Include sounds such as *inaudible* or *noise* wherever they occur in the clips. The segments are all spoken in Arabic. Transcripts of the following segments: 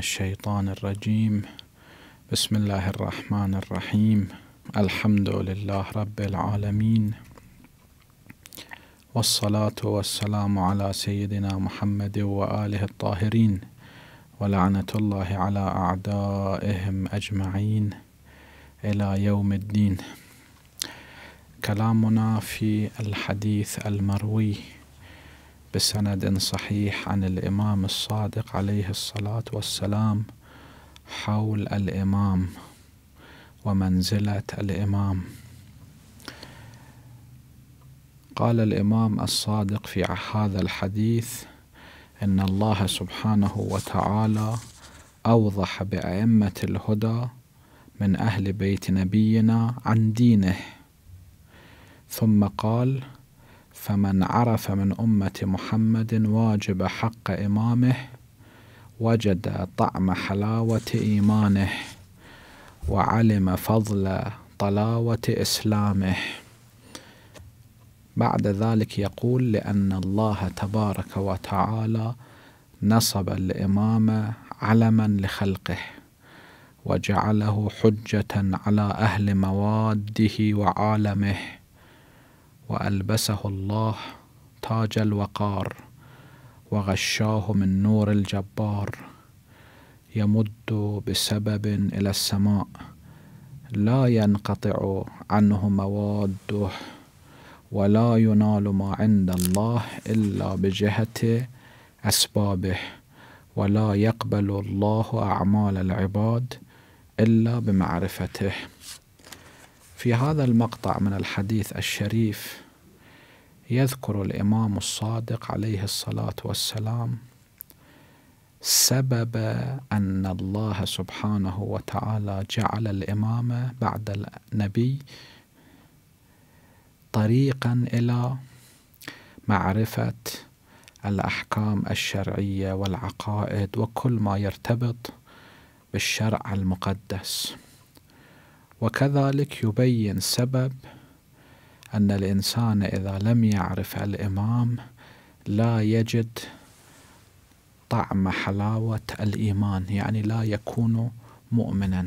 الشيطان الرجيم بسم الله الرحمن الرحيم الحمد لله رب العالمين والصلاة والسلام على سيدنا محمد وآله الطاهرين ولعنة الله على أعدائهم أجمعين إلى يوم الدين كلامنا في الحديث المروي بسند صحيح عن الإمام الصادق عليه الصلاة والسلام حول الإمام ومنزلة الإمام قال الإمام الصادق في هذا الحديث إن الله سبحانه وتعالى أوضح بأئمة الهدى من أهل بيت نبينا عن دينه ثم قال فمن عرف من أمة محمد واجب حق إمامه وجد طعم حلاوة إيمانه وعلم فضل طلاوة إسلامه بعد ذلك يقول لأن الله تبارك وتعالى نصب الإمام علما لخلقه وجعله حجة على أهل مواده وعالمه وألبسه الله تاج الوقار وغشاه من نور الجبار يمد بسبب إلى السماء لا ينقطع عنه مواده ولا ينال ما عند الله إلا بجهة أسبابه ولا يقبل الله أعمال العباد إلا بمعرفته في هذا المقطع من الحديث الشريف يذكر الامام الصادق عليه الصلاه والسلام سبب ان الله سبحانه وتعالى جعل الامامه بعد النبي طريقا الى معرفه الاحكام الشرعيه والعقائد وكل ما يرتبط بالشرع المقدس وكذلك يبين سبب أن الإنسان إذا لم يعرف الإمام لا يجد طعم حلاوة الإيمان يعني لا يكون مؤمنا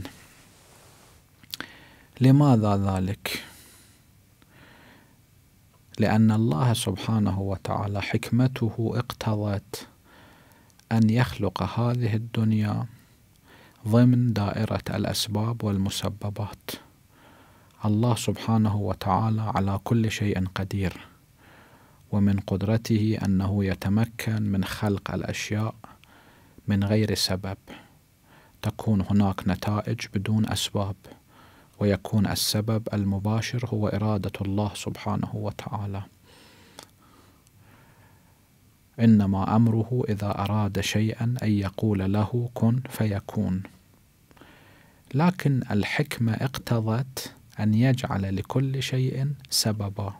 لماذا ذلك؟ لأن الله سبحانه وتعالى حكمته اقتضت أن يخلق هذه الدنيا ضمن دائرة الأسباب والمسببات الله سبحانه وتعالى على كل شيء قدير ومن قدرته أنه يتمكن من خلق الأشياء من غير سبب تكون هناك نتائج بدون أسباب ويكون السبب المباشر هو إرادة الله سبحانه وتعالى انما امره اذا اراد شيئا ان يقول له كن فيكون لكن الحكمه اقتضت ان يجعل لكل شيء سببا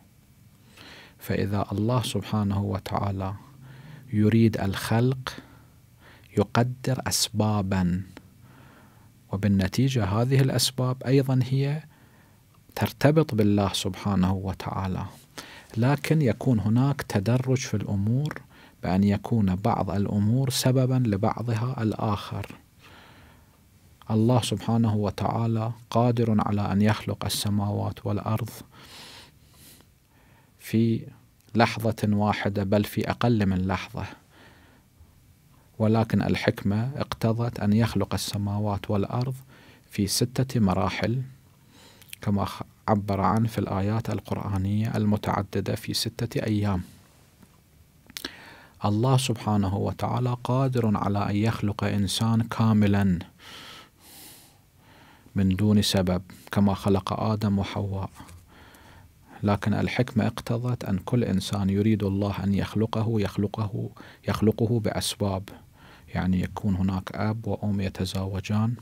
فاذا الله سبحانه وتعالى يريد الخلق يقدر اسبابا وبالنتيجه هذه الاسباب ايضا هي ترتبط بالله سبحانه وتعالى لكن يكون هناك تدرج في الامور بأن يكون بعض الأمور سببا لبعضها الآخر الله سبحانه وتعالى قادر على أن يخلق السماوات والأرض في لحظة واحدة بل في أقل من لحظة ولكن الحكمة اقتضت أن يخلق السماوات والأرض في ستة مراحل كما عبر عن في الآيات القرآنية المتعددة في ستة أيام الله سبحانه وتعالى قادر على أن يخلق إنسان كاملا من دون سبب كما خلق آدم وحواء لكن الحكمة اقتضت أن كل إنسان يريد الله أن يخلقه يخلقه يخلقه بأسباب يعني يكون هناك أب وأم يتزاوجان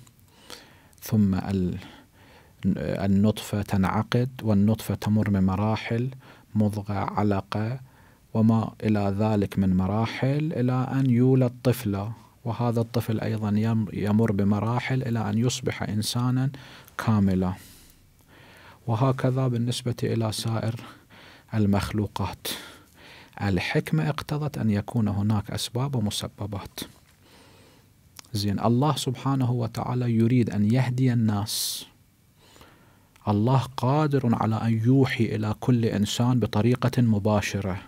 ثم النطفة تنعقد والنطفة تمر بمراحل مضغة علقة وما إلى ذلك من مراحل إلى أن يولد طفلة وهذا الطفل أيضا يمر بمراحل إلى أن يصبح إنسانا كاملا وهكذا بالنسبة إلى سائر المخلوقات الحكمة اقتضت أن يكون هناك أسباب ومسببات زين الله سبحانه وتعالى يريد أن يهدي الناس الله قادر على أن يوحي إلى كل إنسان بطريقة مباشرة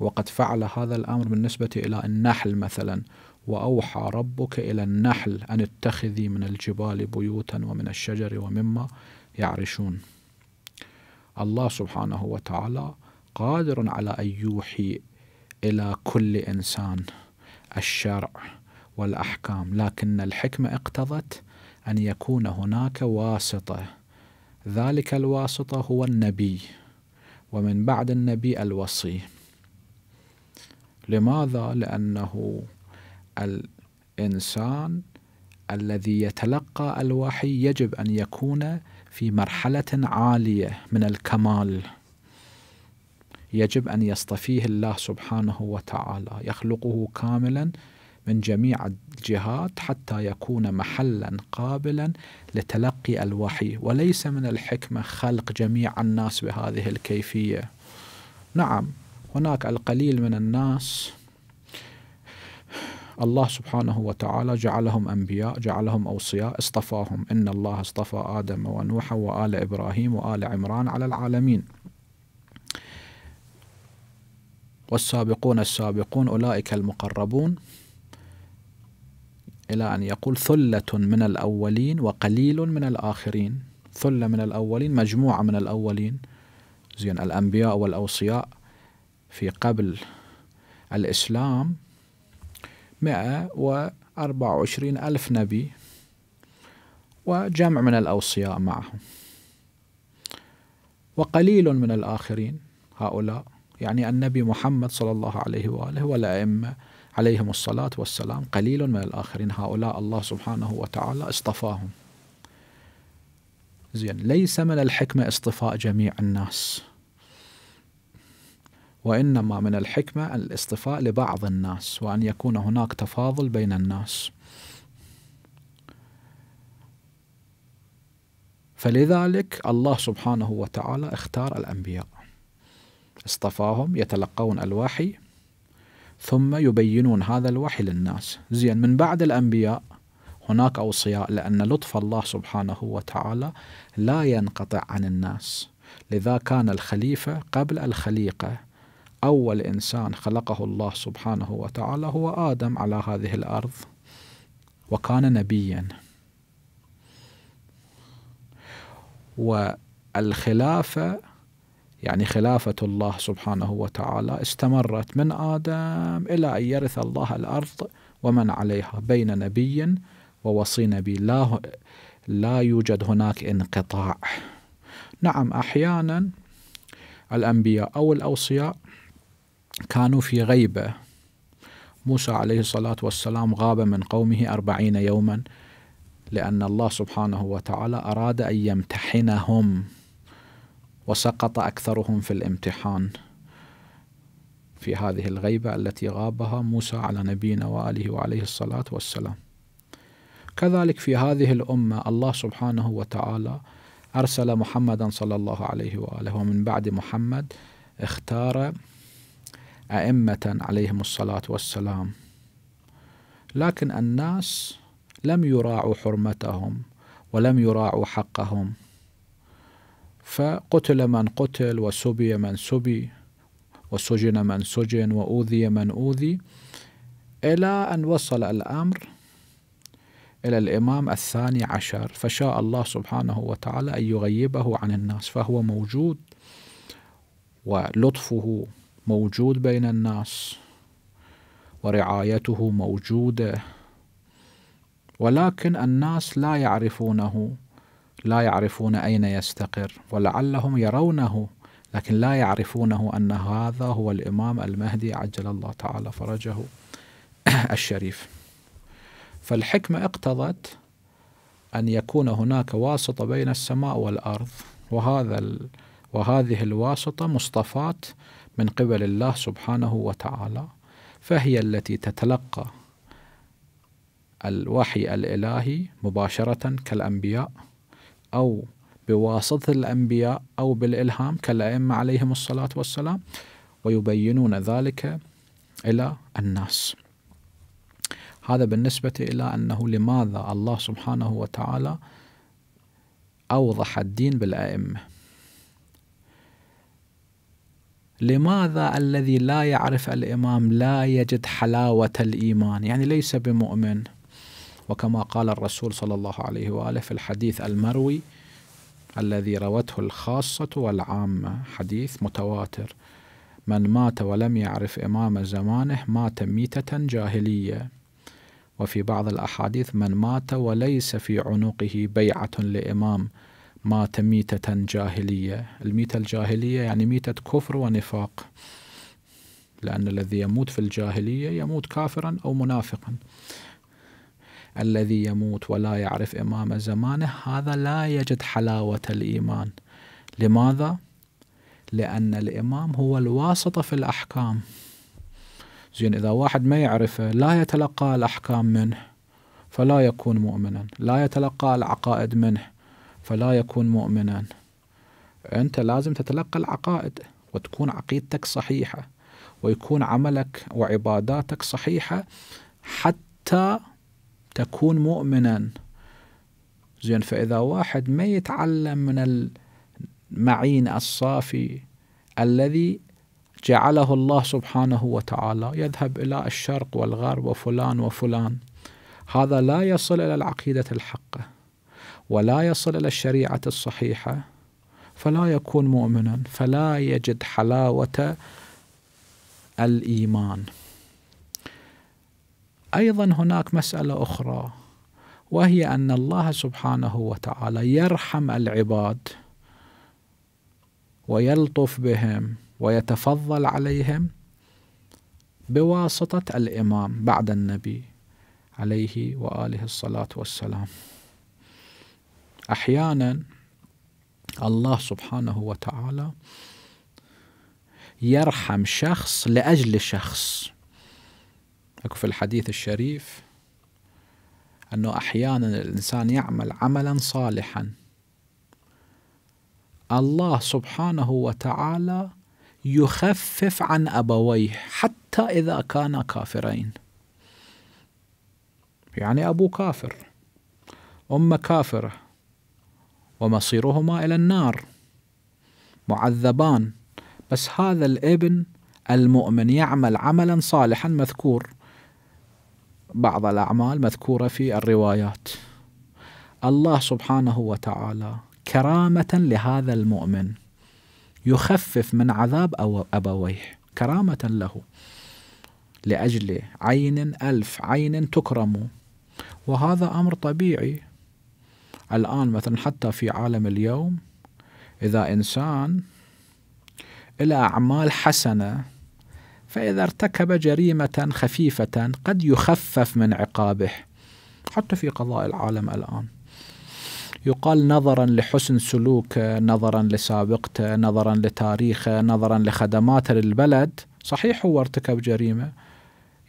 وقد فعل هذا الأمر بالنسبة إلى النحل مثلا وأوحى ربك إلى النحل أن اتخذي من الجبال بيوتا ومن الشجر ومما يعرشون الله سبحانه وتعالى قادر على أن يوحي إلى كل إنسان الشرع والأحكام لكن الحكمة اقتضت أن يكون هناك واسطة ذلك الواسطة هو النبي ومن بعد النبي الوصي لماذا؟ لأنه الإنسان الذي يتلقى الوحي يجب أن يكون في مرحلة عالية من الكمال يجب أن يصطفيه الله سبحانه وتعالى يخلقه كاملا من جميع الجهات حتى يكون محلا قابلا لتلقي الوحي وليس من الحكمة خلق جميع الناس بهذه الكيفية نعم هناك القليل من الناس الله سبحانه وتعالى جعلهم أنبياء جعلهم أوصياء اصطفاهم إن الله اصطفى آدم ونوحا وآل إبراهيم وآل عمران على العالمين والسابقون السابقون أولئك المقربون إلى أن يقول ثلة من الأولين وقليل من الآخرين ثلة من الأولين مجموعة من الأولين زين الأنبياء والأوصياء في قبل الإسلام وعشرين ألف نبي وجمع من الأوصياء معهم وقليل من الآخرين هؤلاء يعني النبي محمد صلى الله عليه وآله والأئمة عليهم الصلاة والسلام قليل من الآخرين هؤلاء الله سبحانه وتعالى اصطفاهم زين ليس من الحكمة اصطفاء جميع الناس وإنما من الحكمة الاصطفاء لبعض الناس وأن يكون هناك تفاضل بين الناس فلذلك الله سبحانه وتعالى اختار الأنبياء اصطفاهم يتلقون الوحي ثم يبينون هذا الوحي للناس زين من بعد الأنبياء هناك أوصياء لأن لطف الله سبحانه وتعالى لا ينقطع عن الناس لذا كان الخليفة قبل الخليقة أول إنسان خلقه الله سبحانه وتعالى هو آدم على هذه الأرض وكان نبيا والخلافة يعني خلافة الله سبحانه وتعالى استمرت من آدم إلى أن يرث الله الأرض ومن عليها بين نبي ووصي نبي لا, لا يوجد هناك انقطاع نعم أحيانا الأنبياء أو الأوصياء كانوا في غيبة موسى عليه الصلاة والسلام غاب من قومه أربعين يوما لأن الله سبحانه وتعالى أراد أن يمتحنهم وسقط أكثرهم في الامتحان في هذه الغيبة التي غابها موسى على نبينا وآله وعليه الصلاة والسلام كذلك في هذه الأمة الله سبحانه وتعالى أرسل محمدا صلى الله عليه وآله ومن بعد محمد اختار أئمة عليهم الصلاة والسلام لكن الناس لم يراعوا حرمتهم ولم يراعوا حقهم فقتل من قتل وسبي من سبي وسجن من سجن وأوذي من أوذي إلى أن وصل الأمر إلى الإمام الثاني عشر فشاء الله سبحانه وتعالى أن يغيبه عن الناس فهو موجود ولطفه موجود بين الناس ورعايته موجوده ولكن الناس لا يعرفونه لا يعرفون اين يستقر ولعلهم يرونه لكن لا يعرفونه ان هذا هو الامام المهدي عجل الله تعالى فرجه *clears throat* الشريف فالحكمه اقتضت ان يكون هناك واسطه بين السماء والارض وهذا وهذه الواسطه مصطفاه من قبل الله سبحانه وتعالى فهي التي تتلقى الوحي الالهي مباشره كالانبياء او بواسطه الانبياء او بالالهام كالائمه عليهم الصلاه والسلام ويبينون ذلك الى الناس. هذا بالنسبه الى انه لماذا الله سبحانه وتعالى اوضح الدين بالائمه. لماذا الذي لا يعرف الإمام لا يجد حلاوة الإيمان يعني ليس بمؤمن وكما قال الرسول صلى الله عليه وآله في الحديث المروي الذي روته الخاصة والعامة حديث متواتر من مات ولم يعرف إمام زمانه مات ميتة جاهلية وفي بعض الأحاديث من مات وليس في عنقه بيعة لإمام مات ميتة جاهلية الميتة الجاهلية يعني ميتة كفر ونفاق لأن الذي يموت في الجاهلية يموت كافرا أو منافقا الذي يموت ولا يعرف إمام زمانه هذا لا يجد حلاوة الإيمان لماذا؟ لأن الإمام هو الواسطة في الأحكام زين إذا واحد ما يعرفه لا يتلقى الأحكام منه فلا يكون مؤمنا لا يتلقى العقائد منه فلا يكون مؤمنا أنت لازم تتلقى العقائد وتكون عقيدتك صحيحة ويكون عملك وعباداتك صحيحة حتى تكون مؤمنا زين فإذا واحد ما يتعلم من المعين الصافي الذي جعله الله سبحانه وتعالى يذهب إلى الشرق والغرب وفلان وفلان هذا لا يصل إلى العقيدة الحقة ولا يصل إلى الشريعة الصحيحة فلا يكون مؤمنا فلا يجد حلاوة الإيمان أيضا هناك مسألة أخرى وهي أن الله سبحانه وتعالى يرحم العباد ويلطف بهم ويتفضل عليهم بواسطة الإمام بعد النبي عليه وآله الصلاة والسلام احيانا الله سبحانه وتعالى يرحم شخص لاجل شخص اكو في الحديث الشريف انه احيانا الانسان يعمل عملا صالحا الله سبحانه وتعالى يخفف عن ابويه حتى اذا كانا كافرين يعني ابوه كافر امه كافره ومصيرهما إلى النار معذبان بس هذا الابن المؤمن يعمل عملا صالحا مذكور بعض الأعمال مذكورة في الروايات الله سبحانه وتعالى كرامة لهذا المؤمن يخفف من عذاب أبويه كرامة له لأجل عين ألف عين تكرم وهذا أمر طبيعي الآن مثلا حتى في عالم اليوم إذا إنسان إلى أعمال حسنة فإذا ارتكب جريمة خفيفة قد يخفف من عقابه حتى في قضاء العالم الآن يقال نظرا لحسن سلوكه نظرا لسابقته نظرا لتاريخه نظرا لخدماته للبلد صحيح هو ارتكب جريمة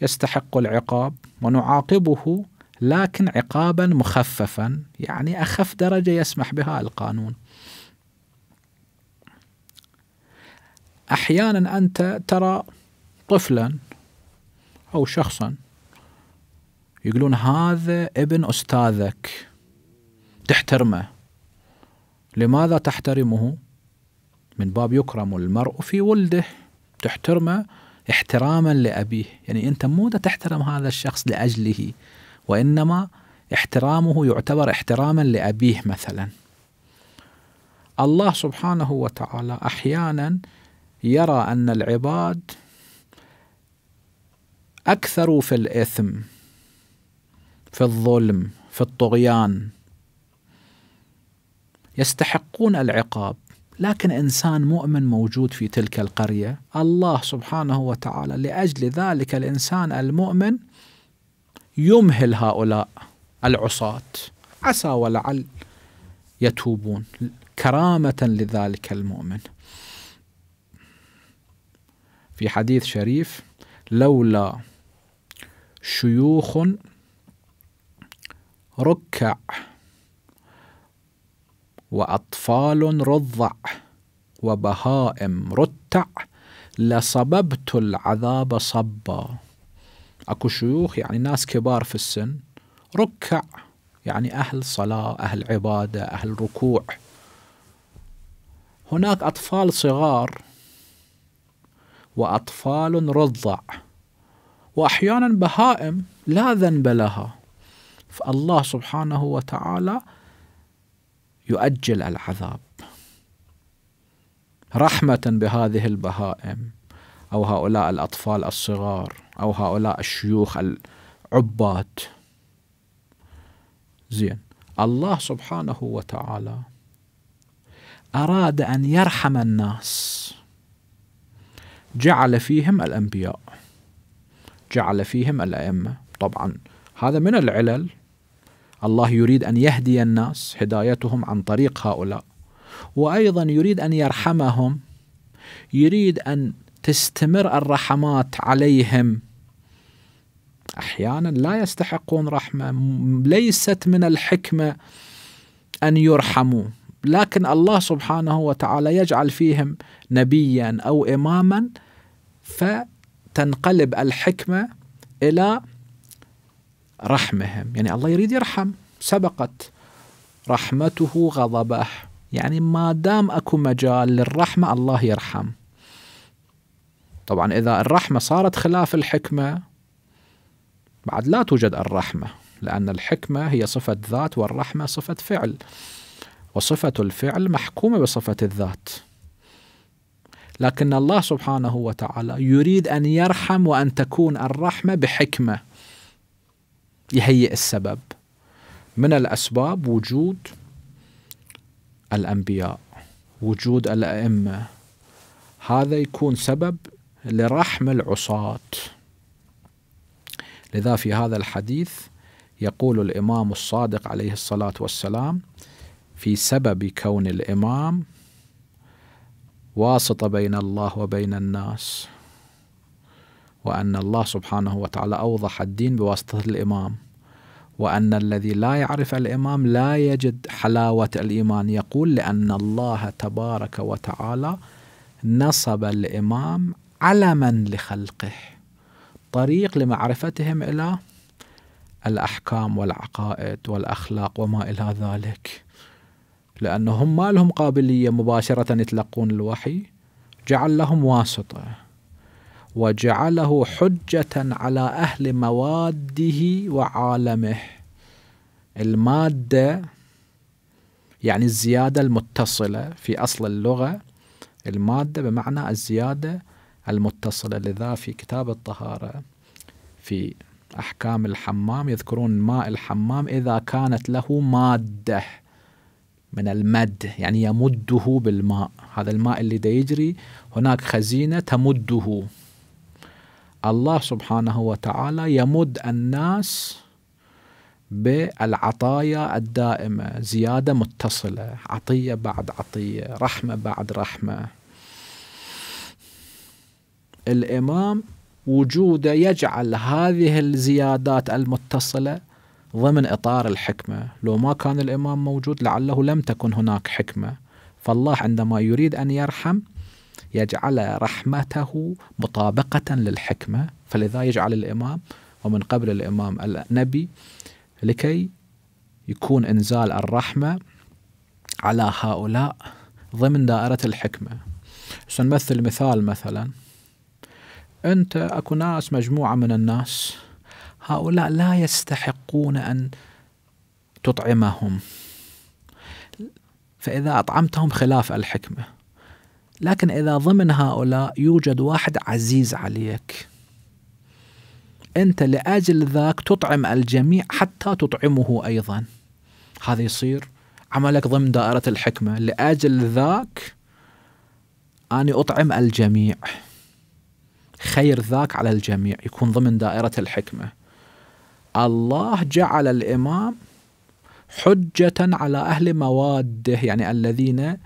يستحق العقاب ونعاقبه لكن عقابا مخففا يعني أخف درجة يسمح بها القانون أحيانا أنت ترى طفلا أو شخصا يقولون هذا ابن أستاذك تحترمه لماذا تحترمه؟ من باب يكرم المرء في ولده تحترمه احتراما لأبيه يعني أنت مو تحترم هذا الشخص لأجله وإنما احترامه يعتبر احتراما لأبيه مثلا الله سبحانه وتعالى أحيانا يرى أن العباد أكثروا في الإثم في الظلم في الطغيان يستحقون العقاب لكن انسان مؤمن موجود في تلك القريه الله سبحانه وتعالى لاجل ذلك الانسان المؤمن يمهل هؤلاء العصاة عسى ولعل يتوبون كرامة لذلك المؤمن في حديث شريف لولا شيوخ ركع وأطفال رضع وبهائم رتع لصببت العذاب صبا اكو شيوخ يعني ناس كبار في السن ركع يعني اهل صلاه اهل عباده اهل ركوع هناك اطفال صغار واطفال رضع واحيانا بهائم لا ذنب لها فالله سبحانه وتعالى يؤجل العذاب رحمه بهذه البهائم او هؤلاء الاطفال الصغار أو هؤلاء الشيوخ العباد زين الله سبحانه وتعالى أراد أن يرحم الناس جعل فيهم الأنبياء جعل فيهم الأئمة طبعا هذا من العلل الله يريد أن يهدي الناس هدايتهم عن طريق هؤلاء وأيضا يريد أن يرحمهم يريد أن تستمر الرحمات عليهم احيانا لا يستحقون رحمه ليست من الحكمه ان يرحموا لكن الله سبحانه وتعالى يجعل فيهم نبيا او اماما فتنقلب الحكمه الى رحمهم يعني الله يريد يرحم سبقت رحمته غضبه يعني ما دام اكو مجال للرحمه الله يرحم طبعا إذا الرحمة صارت خلاف الحكمة بعد لا توجد الرحمة لأن الحكمة هي صفة ذات والرحمة صفة فعل وصفة الفعل محكومة بصفة الذات لكن الله سبحانه وتعالى يريد أن يرحم وأن تكون الرحمة بحكمة يهيئ السبب من الأسباب وجود الأنبياء وجود الأئمة هذا يكون سبب لرحم العصاة لذا في هذا الحديث يقول الإمام الصادق عليه الصلاة والسلام في سبب كون الإمام واسطة بين الله وبين الناس وأن الله سبحانه وتعالى أوضح الدين بواسطة الإمام وأن الذي لا يعرف الإمام لا يجد حلاوة الإيمان يقول لأن الله تبارك وتعالى نصب الإمام علما لخلقه طريق لمعرفتهم الى الاحكام والعقائد والاخلاق وما الى ذلك لانهم ما لهم قابليه مباشره يتلقون الوحي جعل لهم واسطه وجعله حجه على اهل مواده وعالمه الماده يعني الزياده المتصله في اصل اللغه الماده بمعنى الزياده المتصلة لذا في كتاب الطهارة في أحكام الحمام يذكرون ماء الحمام إذا كانت له مادة من المد يعني يمده بالماء هذا الماء اللي دا يجري هناك خزينة تمده الله سبحانه وتعالى يمد الناس بالعطايا الدائمة زيادة متصلة عطية بعد عطية رحمة بعد رحمة الإمام وجوده يجعل هذه الزيادات المتصلة ضمن إطار الحكمة لو ما كان الإمام موجود لعله لم تكن هناك حكمة فالله عندما يريد أن يرحم يجعل رحمته مطابقة للحكمة فلذا يجعل الإمام ومن قبل الإمام النبي لكي يكون إنزال الرحمة على هؤلاء ضمن دائرة الحكمة سنمثل مثال مثلا أنت أكو ناس مجموعة من الناس هؤلاء لا يستحقون أن تطعمهم فإذا أطعمتهم خلاف الحكمة لكن إذا ضمن هؤلاء يوجد واحد عزيز عليك أنت لأجل ذاك تطعم الجميع حتى تطعمه أيضا هذا يصير عملك ضمن دائرة الحكمة لأجل ذاك أني أطعم الجميع خير ذاك على الجميع يكون ضمن دائرة الحكمة الله جعل الإمام حجة على أهل مواده يعني الذين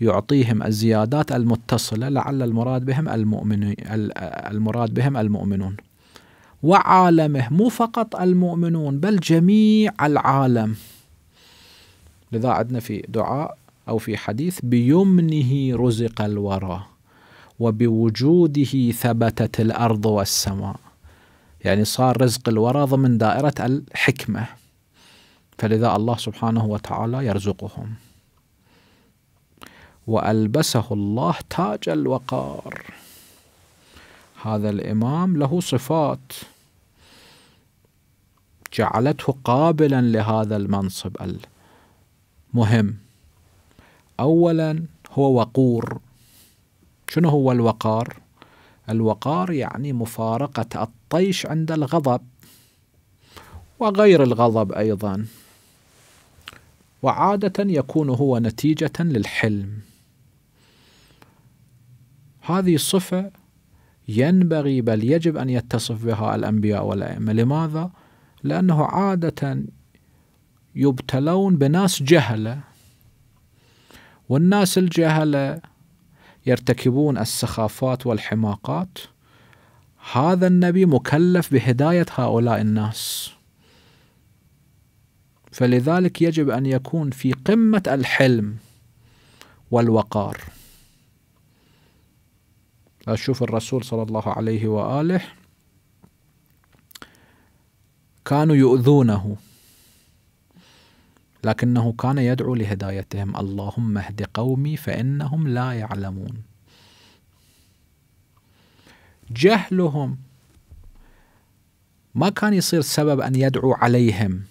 يعطيهم الزيادات المتصلة لعل المراد بهم المؤمنين المراد بهم المؤمنون وعالمه مو فقط المؤمنون بل جميع العالم لذا عدنا في دعاء أو في حديث بيمنه رزق الورى وبوجوده ثبتت الارض والسماء يعني صار رزق الورى ضمن دائره الحكمه فلذا الله سبحانه وتعالى يرزقهم والبسه الله تاج الوقار هذا الامام له صفات جعلته قابلا لهذا المنصب المهم اولا هو وقور شنو هو الوقار؟ الوقار يعني مفارقة الطيش عند الغضب وغير الغضب أيضا وعادة يكون هو نتيجة للحلم هذه الصفة ينبغي بل يجب أن يتصف بها الأنبياء والأئمة لماذا؟ لأنه عادة يبتلون بناس جهلة والناس الجهلة يرتكبون السخافات والحماقات هذا النبي مكلف بهداية هؤلاء الناس فلذلك يجب أن يكون في قمة الحلم والوقار أشوف الرسول صلى الله عليه وآله كانوا يؤذونه لكنه كان يدعو لهدايتهم اللهم اهد قومي فإنهم لا يعلمون جهلهم ما كان يصير سبب أن يدعو عليهم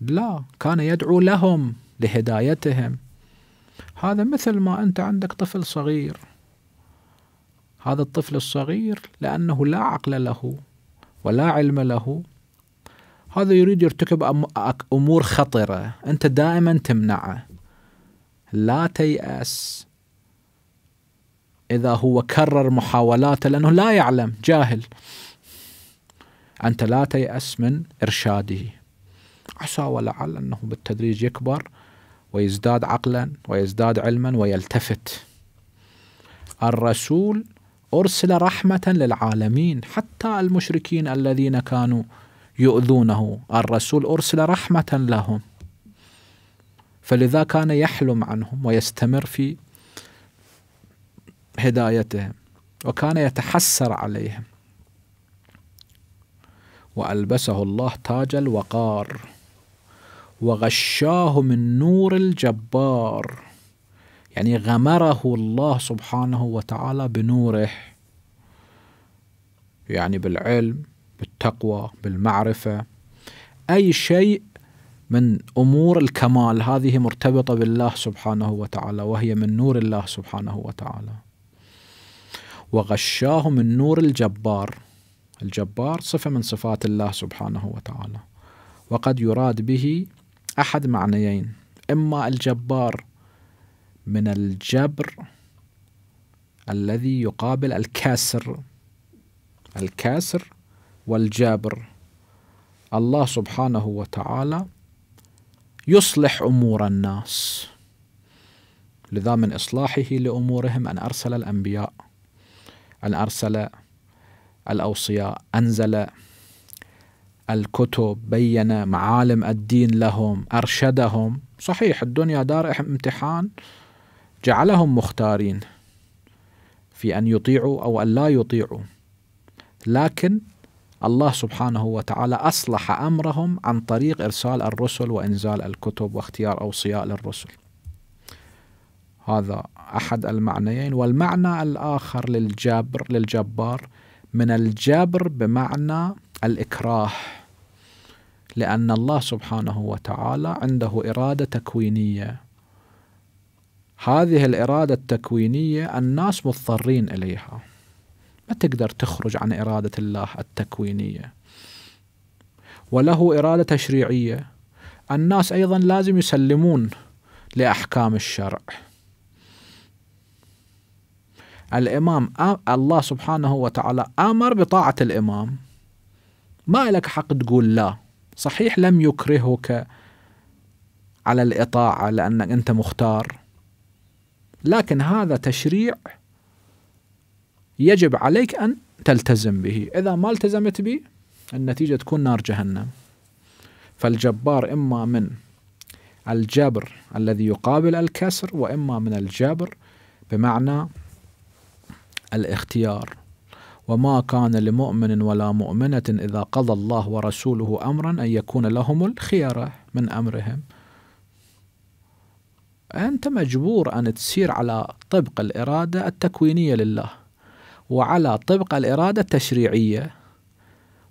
لا كان يدعو لهم لهدايتهم هذا مثل ما أنت عندك طفل صغير هذا الطفل الصغير لأنه لا عقل له ولا علم له هذا يريد يرتكب امور خطره انت دائما تمنعه لا تيأس اذا هو كرر محاولاته لانه لا يعلم جاهل انت لا تيأس من ارشاده عسى ولعل انه بالتدريج يكبر ويزداد عقلا ويزداد علما ويلتفت الرسول ارسل رحمه للعالمين حتى المشركين الذين كانوا يؤذونه الرسول أرسل رحمة لهم فلذا كان يحلم عنهم ويستمر في هدايتهم وكان يتحسر عليهم وألبسه الله تاج الوقار وغشاه من نور الجبار يعني غمره الله سبحانه وتعالى بنوره يعني بالعلم بالتقوى بالمعرفه اي شيء من امور الكمال هذه مرتبطه بالله سبحانه وتعالى وهي من نور الله سبحانه وتعالى وغشاه من نور الجبار الجبار صفه من صفات الله سبحانه وتعالى وقد يراد به احد معنيين اما الجبار من الجبر الذي يقابل الكاسر الكاسر والجبر الله سبحانه وتعالى يصلح امور الناس لذا من اصلاحه لامورهم ان ارسل الانبياء ان ارسل الاوصياء انزل الكتب بين معالم الدين لهم ارشدهم صحيح الدنيا دار امتحان جعلهم مختارين في ان يطيعوا او ان لا يطيعوا لكن الله سبحانه وتعالى أصلح أمرهم عن طريق إرسال الرسل وإنزال الكتب واختيار أوصياء للرسل هذا أحد المعنيين والمعنى الآخر للجبر للجبار من الجبر بمعنى الإكراه لأن الله سبحانه وتعالى عنده إرادة تكوينية هذه الإرادة التكوينية الناس مضطرين إليها ما تقدر تخرج عن إرادة الله التكوينية وله إرادة تشريعية الناس أيضا لازم يسلمون لأحكام الشرع الإمام الله سبحانه وتعالى أمر بطاعة الإمام ما لك حق تقول لا صحيح لم يكرهك على الإطاعة لأنك أنت مختار لكن هذا تشريع يجب عليك أن تلتزم به إذا ما التزمت به النتيجة تكون نار جهنم فالجبار إما من الجبر الذي يقابل الكسر وإما من الجبر بمعنى الاختيار وما كان لمؤمن ولا مؤمنة إذا قضى الله ورسوله أمرا أن يكون لهم الخيرة من أمرهم أنت مجبور أن تسير على طبق الإرادة التكوينية لله وعلى طبق الإرادة التشريعية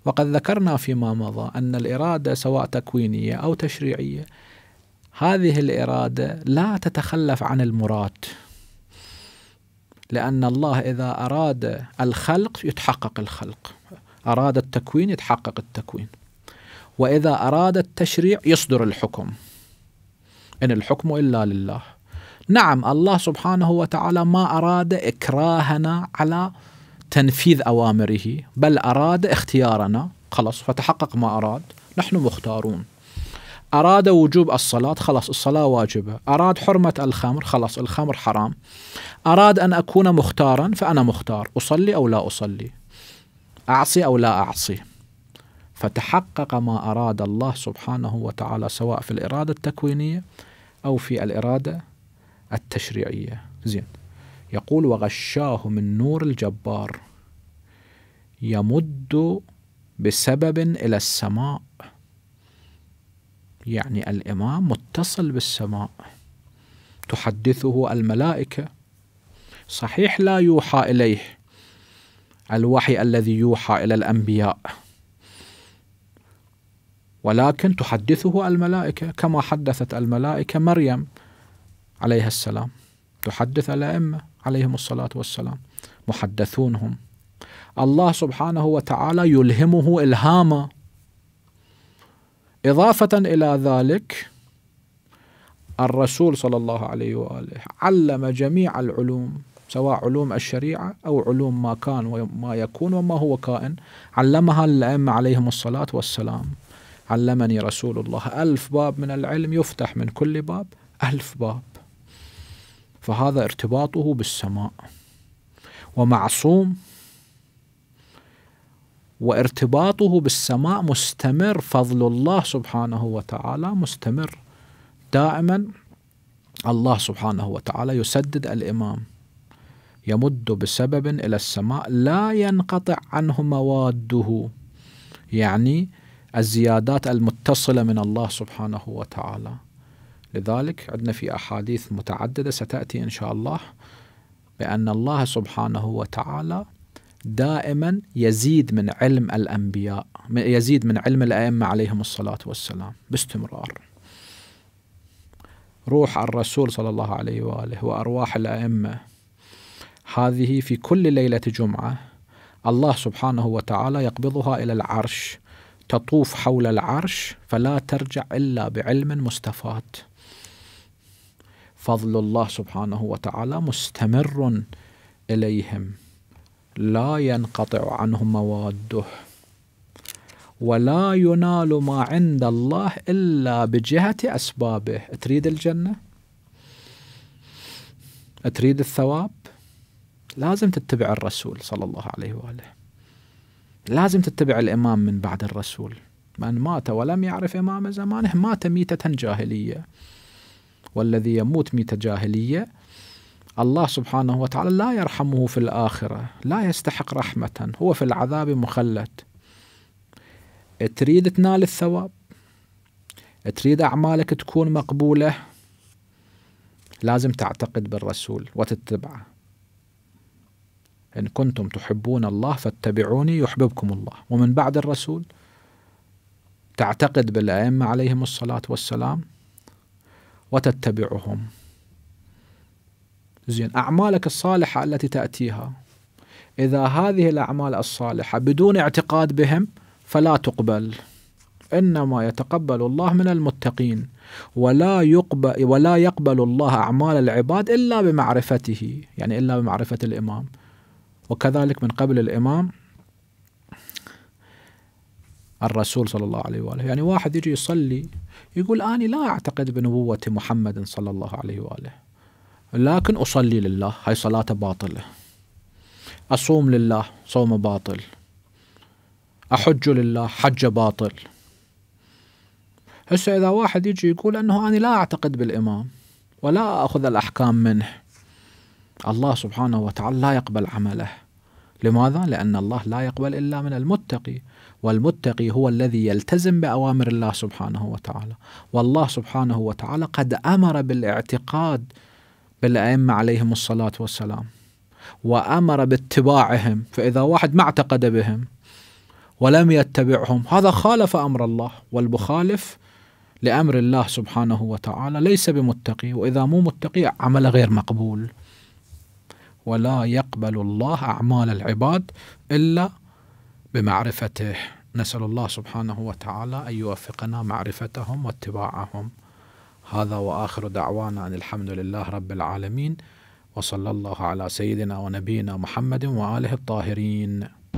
وقد ذكرنا فيما مضى أن الإرادة سواء تكوينية أو تشريعية هذه الإرادة لا تتخلف عن المراد لأن الله إذا أراد الخلق يتحقق الخلق أراد التكوين يتحقق التكوين وإذا أراد التشريع يصدر الحكم إن الحكم إلا لله نعم الله سبحانه وتعالى ما أراد إكراهنا على تنفيذ أوامره بل أراد اختيارنا خلاص فتحقق ما أراد نحن مختارون أراد وجوب الصلاة خلاص الصلاة واجبة أراد حرمة الخمر خلاص الخمر حرام أراد أن أكون مختارا فأنا مختار أصلي أو لا أصلي أعصي أو لا أعصي فتحقق ما أراد الله سبحانه وتعالى سواء في الإرادة التكوينية أو في الإرادة التشريعية زين يقول وغشاهم النور الجبار يمد بسبب إلى السماء يعني الإمام متصل بالسماء تحدثه الملائكة صحيح لا يوحى إليه الوحي الذي يوحى إلى الأنبياء ولكن تحدثه الملائكة كما حدثت الملائكة مريم عليها السلام تحدث الأئمة عليهم الصلاة والسلام محدثونهم الله سبحانه وتعالى يلهمه إلهاما إضافة إلى ذلك الرسول صلى الله عليه وآله علم جميع العلوم سواء علوم الشريعة أو علوم ما كان وما يكون وما هو كائن علمها الأئمة عليهم الصلاة والسلام علمني رسول الله ألف باب من العلم يفتح من كل باب ألف باب فهذا ارتباطه بالسماء ومعصوم وارتباطه بالسماء مستمر فضل الله سبحانه وتعالى مستمر دائما الله سبحانه وتعالى يسدد الامام يمد بسبب الى السماء لا ينقطع عنه مواده يعني الزيادات المتصله من الله سبحانه وتعالى لذلك عندنا في أحاديث متعددة ستأتي إن شاء الله بأن الله سبحانه وتعالى دائما يزيد من علم الأنبياء يزيد من علم الأئمة عليهم الصلاة والسلام باستمرار روح الرسول صلى الله عليه وآله وأرواح الأئمة هذه في كل ليلة جمعة الله سبحانه وتعالى يقبضها إلى العرش تطوف حول العرش فلا ترجع إلا بعلم مستفاد فضل الله سبحانه وتعالى مستمر اليهم لا ينقطع عنهم مواده ولا ينال ما عند الله الا بجهه اسبابه تريد الجنه تريد الثواب لازم تتبع الرسول صلى الله عليه واله لازم تتبع الامام من بعد الرسول من مات ولم يعرف امام زمانه مات ميته جاهليه والذي يموت ميتة جاهلية الله سبحانه وتعالى لا يرحمه في الآخرة لا يستحق رحمة هو في العذاب مخلد تريد تنال الثواب تريد أعمالك تكون مقبولة لازم تعتقد بالرسول وتتبعه إن كنتم تحبون الله فاتبعوني يحببكم الله ومن بعد الرسول تعتقد بالأئمة عليهم الصلاة والسلام وتتبعهم زين أعمالك الصالحة التي تأتيها إذا هذه الأعمال الصالحة بدون اعتقاد بهم فلا تقبل إنما يتقبل الله من المتقين ولا يقبل ولا يقبل الله أعمال العباد إلا بمعرفته يعني إلا بمعرفة الإمام وكذلك من قبل الإمام الرسول صلى الله عليه واله، يعني واحد يجي يصلي يقول اني لا اعتقد بنبوه محمد صلى الله عليه واله. لكن اصلي لله، هاي صلاته باطله. اصوم لله، صومه باطل. احج لله، حجه باطل. هسه اذا واحد يجي يقول انه انا لا اعتقد بالامام ولا اخذ الاحكام منه. الله سبحانه وتعالى لا يقبل عمله. لماذا؟ لأن الله لا يقبل إلا من المتقي والمتقي هو الذي يلتزم بأوامر الله سبحانه وتعالى والله سبحانه وتعالى قد أمر بالاعتقاد بالأئمة عليهم الصلاة والسلام وأمر باتباعهم فإذا واحد ما اعتقد بهم ولم يتبعهم هذا خالف أمر الله والمخالف لأمر الله سبحانه وتعالى ليس بمتقي وإذا مو متقي عمل غير مقبول ولا يقبل الله أعمال العباد إلا بمعرفته نسأل الله سبحانه وتعالى أن يوفقنا معرفتهم واتباعهم هذا وآخر دعوانا أن الحمد لله رب العالمين وصلى الله على سيدنا ونبينا محمد وآله الطاهرين